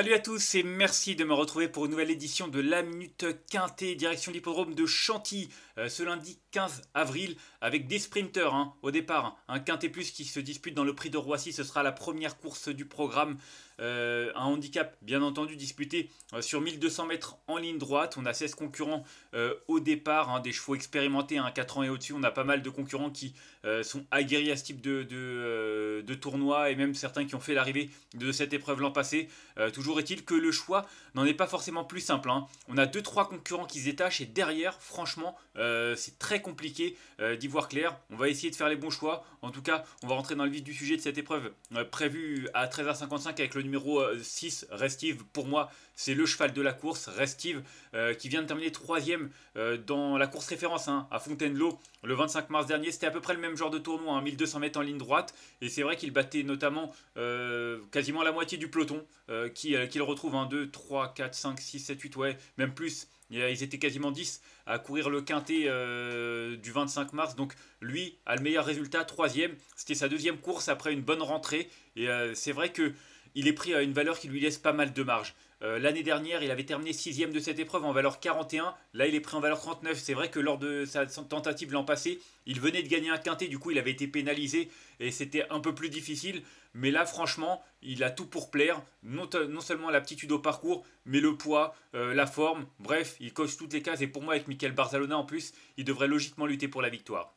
Salut à tous et merci de me retrouver pour une nouvelle édition de La Minute Quintée, direction l'hippodrome de Chantilly, euh, ce lundi 15 avril, avec des sprinters hein. au départ. Un Quintet Plus qui se dispute dans le prix de Roissy, ce sera la première course du programme euh, un handicap, bien entendu, disputé euh, sur 1200 mètres en ligne droite. On a 16 concurrents euh, au départ, hein, des chevaux expérimentés, à hein, 4 ans et au-dessus. On a pas mal de concurrents qui sont aguerris à ce type de, tournoi et même certains qui ont fait l'arrivée de cette épreuve l'an passé. toujours est-il que le choix n'en est pas forcément plus simple. Hein. On a 2-3 concurrents qui se détachent et derrière, franchement, c'est très compliqué d'y voir clair. On va essayer de faire les bons choix. En tout cas, on va rentrer dans le vif du sujet de cette épreuve prévue à 13h55 avec le numéro 6, euh, Restive, pour moi, c'est le cheval de la course. Restive, euh, qui vient de terminer troisième euh, dans la course référence hein, à Fontainebleau le 25 mars dernier. C'était à peu près le même genre de tournoi, 1200 hein, mètres en ligne droite. Et c'est vrai qu'il battait notamment quasiment la moitié du peloton qui, qui, le retrouve. 1, 2, 3, 4, 5, 6, 7, 8, ouais, même plus. Ils étaient quasiment 10 à courir le quintet du 25 mars. Donc lui a le meilleur résultat, troisième. C'était sa deuxième course après une bonne rentrée. Et c'est vrai que il est pris à une valeur qui lui laisse pas mal de marge. Euh, l'année dernière, il avait terminé sixième de cette épreuve en valeur 41. Là, il est pris en valeur 39. C'est vrai que lors de sa tentative l'an passé, il venait de gagner un quintet. Du coup, il avait été pénalisé et c'était un peu plus difficile. Mais là, franchement, il a tout pour plaire. Non, seulement l'aptitude au parcours, mais le poids, euh, la forme. Bref, il coche toutes les cases. Et pour moi, avec Michael Barzalona en plus, il devrait logiquement lutter pour la victoire.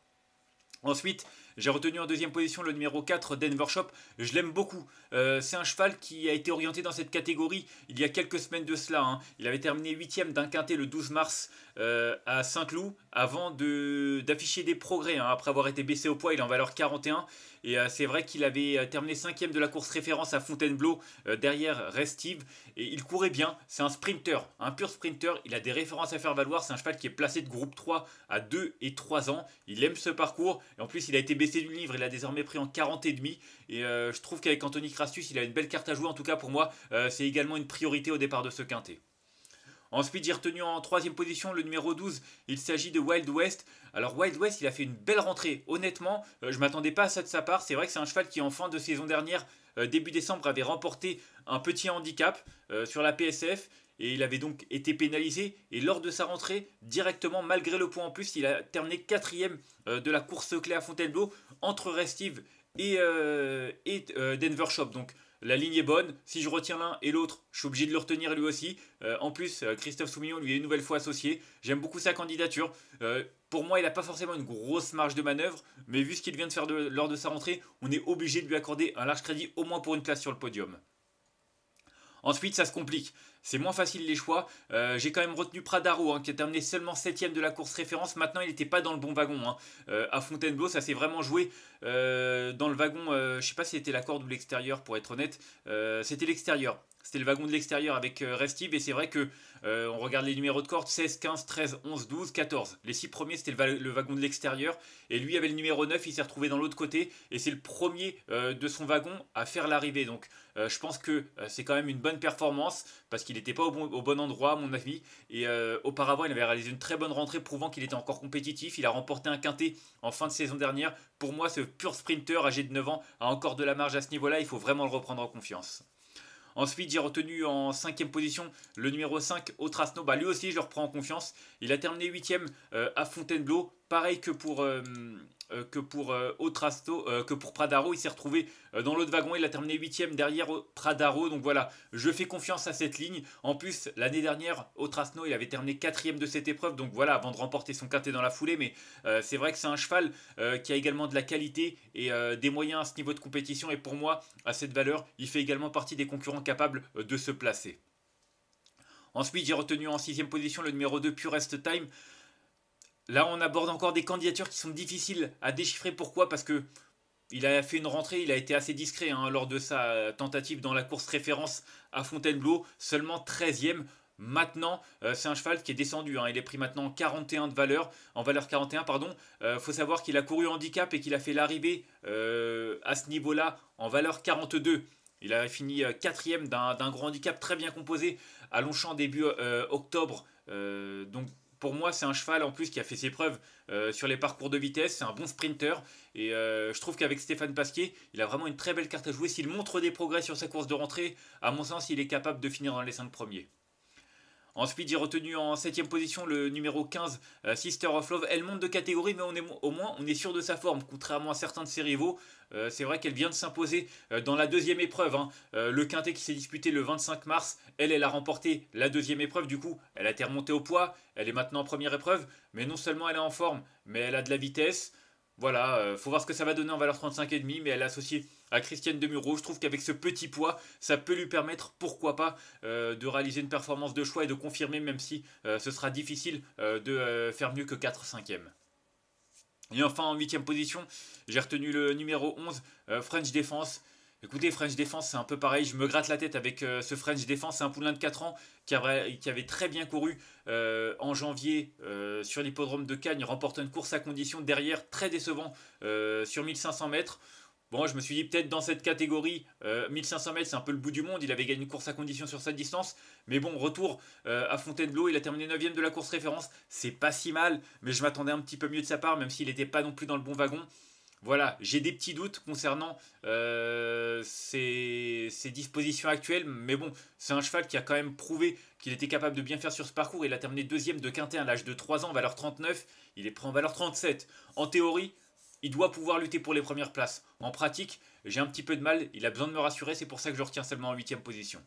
Ensuite, j'ai retenu en deuxième position le numéro 4 Denver Shop. Je l'aime beaucoup. Euh, c'est un cheval qui a été orienté dans cette catégorie il y a quelques semaines de cela. Hein. Il avait terminé 8 d'un quintet le 12 mars euh, à Saint-Cloud avant d'afficher des progrès. Hein. Après avoir été baissé au poids, il est en valeur 41. Et euh, c'est vrai qu'il avait euh, terminé 5 de la course référence à Fontainebleau euh, derrière Restive. Et il courait bien. C'est un sprinter, un pur sprinter. Il a des références à faire valoir. C'est un cheval qui est placé de groupe 3 à 2 et 3 ans. Il aime ce parcours. Et en plus, il a été baissé du livre. Il a désormais pris en 40 et demi. Et je trouve qu'avec Anthony Crastus, il a une belle carte à jouer. En tout cas, pour moi, c'est également une priorité au départ de ce quintet. Ensuite, j'ai retenu en troisième position le numéro 12. Il s'agit de Wild West. Alors, Wild West, il a fait une belle rentrée. Honnêtement, je euh, je m'attendais pas à ça de sa part. C'est vrai que c'est un cheval qui, en fin de saison dernière, euh, début décembre, avait remporté un petit handicap euh, sur la PSF. Et il avait donc été pénalisé. Et lors de sa rentrée, directement, malgré le point en plus, il a terminé quatrième de la course clé à Fontainebleau entre Restive et, et Denver Shop. Donc, la ligne est bonne. Si je retiens l'un et l'autre, je suis obligé de le retenir lui aussi. Euh, en plus, euh, Christophe Soumillon lui est une nouvelle fois associé. J'aime beaucoup sa candidature. Euh, pour moi, il n'a pas forcément une grosse marge de manœuvre, mais vu ce qu'il vient de faire lors de sa rentrée, on est obligé de lui accorder un large crédit au moins pour une place sur le podium. Ensuite, ça se complique. C'est moins facile les choix. Euh, j'ai quand même retenu Pradaro, hein, qui a terminé seulement 7ème de la course référence. Maintenant, il n'était pas dans le bon wagon. Hein. Euh, à Fontainebleau, ça s'est vraiment joué euh, dans le wagon. je sais pas si c'était la corde ou l'extérieur, pour être honnête. c'était l'extérieur. C'était le wagon de l'extérieur avec euh, Restive et c'est vrai que euh, on regarde les numéros de corde 16, 15, 13, 11, 12, 14. Les 6 premiers c'était le, wagon de l'extérieur et lui avait le numéro 9, il s'est retrouvé dans l'autre côté et c'est le premier euh, de son wagon à faire l'arrivée. Donc je pense que c'est quand même une bonne performance parce qu'il n'était pas au bon, au bon, endroit à mon avis et auparavant il avait réalisé une très bonne rentrée prouvant qu'il était encore compétitif. Il a remporté un quintet en fin de saison dernière. Pour moi ce pur sprinter âgé de 9 ans a encore de la marge à ce niveau-là, il faut vraiment le reprendre en confiance. Ensuite, j'ai retenu en cinquième position le numéro 5, Otrasno. Bah, lui aussi, je le reprends en confiance. Il a terminé 8 euh, à Fontainebleau. Pareil que pour, euh, euh, que pour euh, Otrasto, que pour Pradaro, il s'est retrouvé dans l'autre wagon, il a terminé 8 derrière Pradaro. Donc voilà, je fais confiance à cette ligne. En plus, l'année dernière, Otrasno, il avait terminé 4 de cette épreuve. Donc voilà, avant de remporter son quintet dans la foulée. Mais c'est vrai que c'est un cheval qui a également de la qualité et des moyens à ce niveau de compétition. Et pour moi, à cette valeur, il fait également partie des concurrents capables de se placer. Ensuite, j'ai retenu en 6 6ème position le numéro 2 Purest Time. Là, on aborde encore des candidatures qui sont difficiles à déchiffrer. Pourquoi Parce que il a fait une rentrée, il a été assez discret hein, lors de sa tentative dans la course référence à Fontainebleau, seulement 13e. Maintenant, euh, c'est un cheval qui est descendu. Hein. il est pris maintenant 41 de valeur, en valeur 41, pardon. Euh, faut savoir qu'il a couru handicap et qu'il a fait l'arrivée euh, à ce niveau-là en valeur 42. Il a fini quatrième d'un grand handicap très bien composé à Longchamp début octobre. donc pour moi, c'est un cheval en plus qui a fait ses preuves euh, sur les parcours de vitesse. C'est un bon sprinter. Et euh, je trouve qu'avec Stéphane Pasquier, il a vraiment une très belle carte à jouer. S'il montre des progrès sur sa course de rentrée, à mon sens, il est capable de finir dans les 5 premiers. Ensuite, j'ai retenu en 7ème position le numéro 15, euh, Sister of Love. Elle monte de catégorie, mais on est, au moins on est sûr de sa forme, contrairement à certains de ses rivaux. Euh, c'est vrai qu'elle vient de s'imposer euh, dans la deuxième épreuve. Hein. le quintet qui s'est disputé le 25 mars, elle, elle a remporté la deuxième épreuve. Du coup, elle a été remontée au poids. Elle est maintenant en première épreuve. Mais non seulement elle est en forme, mais elle a de la vitesse. Voilà, faut voir ce que ça va donner en valeur 35,5, mais elle a associé à Christiane Demuro. Je trouve qu'avec ce petit poids, ça peut lui permettre, pourquoi pas, euh, de réaliser une performance de choix et de confirmer, même si euh, ce sera difficile euh, de faire mieux que 4-5e. Et enfin, en 8 position, j'ai retenu le numéro 11, French Defense. Écoutez, French Defense, c'est un peu pareil. Je me gratte la tête avec ce French Defense. C'est un poulain de 4 ans qui, avait, très bien couru en janvier sur l'hippodrome de Cagnes, remportant une course à condition derrière, très décevant sur 1500 mètres. Bon, je me suis dit peut-être dans cette catégorie, 1500 euh, mètres, c'est un peu le bout du monde. Il avait gagné une course à condition sur cette distance. Mais bon, retour euh, à Fontainebleau, il a terminé 9ème de la course référence. C'est pas si mal, mais je m'attendais un petit peu mieux de sa part, même s'il n'était pas non plus dans le bon wagon. Voilà, j'ai des petits doutes concernant euh, ses, dispositions actuelles, mais bon, c'est un cheval qui a quand même prouvé qu'il était capable de bien faire sur ce parcours. Il a terminé deuxième de quintet à l'âge de 3 ans, valeur 39, il est prêt en valeur 37. En théorie, il doit pouvoir lutter pour les premières places. En pratique, j'ai un petit peu de mal, il a besoin de me rassurer, c'est pour ça que je retiens seulement en 8ème position.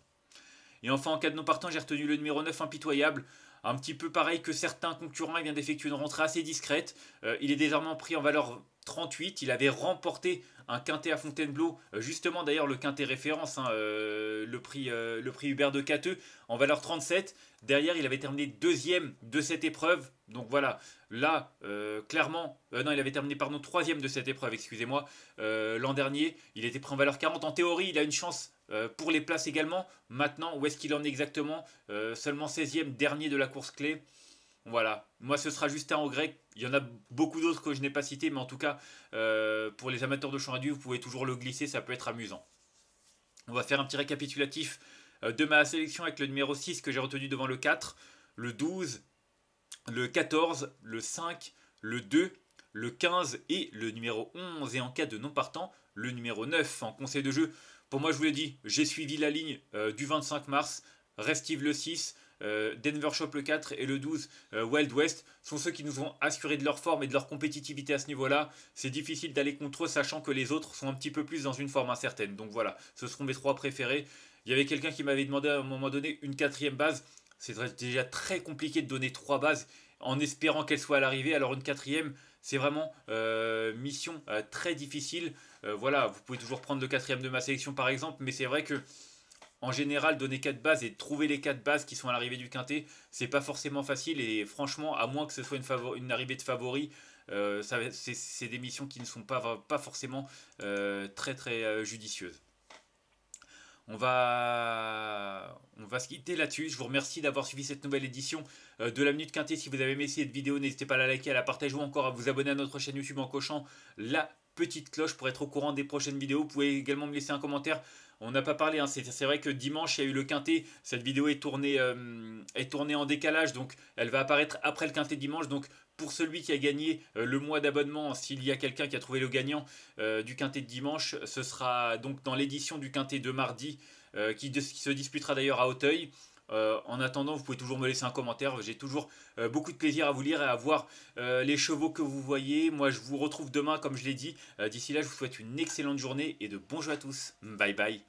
Et enfin, en cas de non partant, j'ai retenu le numéro 9 impitoyable, un petit peu pareil que certains concurrents, il vient d'effectuer une rentrée assez discrète. Euh, il est désormais pris en valeur 38. Il avait remporté un quintet à Fontainebleau, euh, justement d'ailleurs le quintet référence, hein, euh, le, prix, le prix Hubert de Cateux, en valeur 37. Derrière, il avait terminé deuxième de cette épreuve. Donc voilà, là, clairement, non, il avait terminé, pardon, troisième de cette épreuve, excusez-moi, l'an dernier. Il était pris en valeur 40. En théorie, il a une chance euh, pour les places également, maintenant, où est-ce qu'il en est exactement euh, Seulement 16e, dernier de la course clé. Voilà, moi ce sera juste un regret. Il y en a beaucoup d'autres que je n'ai pas cités, mais en tout cas, euh, pour les amateurs de champ à vous pouvez toujours le glisser, ça peut être amusant. On va faire un petit récapitulatif de ma sélection avec le numéro 6 que j'ai retenu devant le 4, le 12, le 14, le 5, le 2, le 15 et le numéro 11. Et en cas de non partant, le numéro 9. En conseil de jeu, pour moi, je vous l'ai dit, j'ai suivi la ligne euh, du 25 mars, Restive le 6, euh, Denver Shop le 4 et le 12 euh, Wild West sont ceux qui nous ont assuré de leur forme et de leur compétitivité à ce niveau-là. C'est difficile d'aller contre eux sachant que les autres sont un petit peu plus dans une forme incertaine. Donc voilà, ce seront mes trois préférés. Il y avait quelqu'un qui m'avait demandé à un moment donné une quatrième base. C'est déjà très compliqué de donner trois bases en espérant qu'elle soit à l'arrivée. Alors une quatrième, c'est vraiment euh, mission euh, très difficile. Euh, voilà, vous pouvez toujours prendre le quatrième de ma sélection par exemple, mais c'est vrai que en général, donner quatre bases et trouver les quatre bases qui sont à l'arrivée du quintet, c'est pas forcément facile. Et franchement, à moins que ce soit une, arrivée de favori, c'est des missions qui ne sont pas, pas forcément très très judicieuses. On va, on va se quitter là-dessus. Je vous remercie d'avoir suivi cette nouvelle édition euh, de la Minute Quintée. Si vous avez aimé cette vidéo, n'hésitez pas à la liker, à la partager ou encore à vous abonner à notre chaîne YouTube en cochant la petite cloche pour être au courant des prochaines vidéos. Vous pouvez également me laisser un commentaire. On n'a pas parlé, hein. c'est vrai que dimanche il y a eu le quintet, cette vidéo est tournée, euh, est tournée en décalage, donc elle va apparaître après le quintet dimanche, donc pour celui qui a gagné euh, le mois d'abonnement, s'il y a quelqu'un qui a trouvé le gagnant euh, du quintet de dimanche, ce sera donc dans l'édition du quintet de mardi euh, qui, se disputera d'ailleurs à Auteuil. en attendant, vous pouvez toujours me laisser un commentaire. J'ai toujours beaucoup de plaisir à vous lire et à voir les chevaux que vous voyez. Moi, je vous retrouve demain, comme je l'ai dit. D'ici là, je vous souhaite une excellente journée et de bons jeux à tous. Bye bye.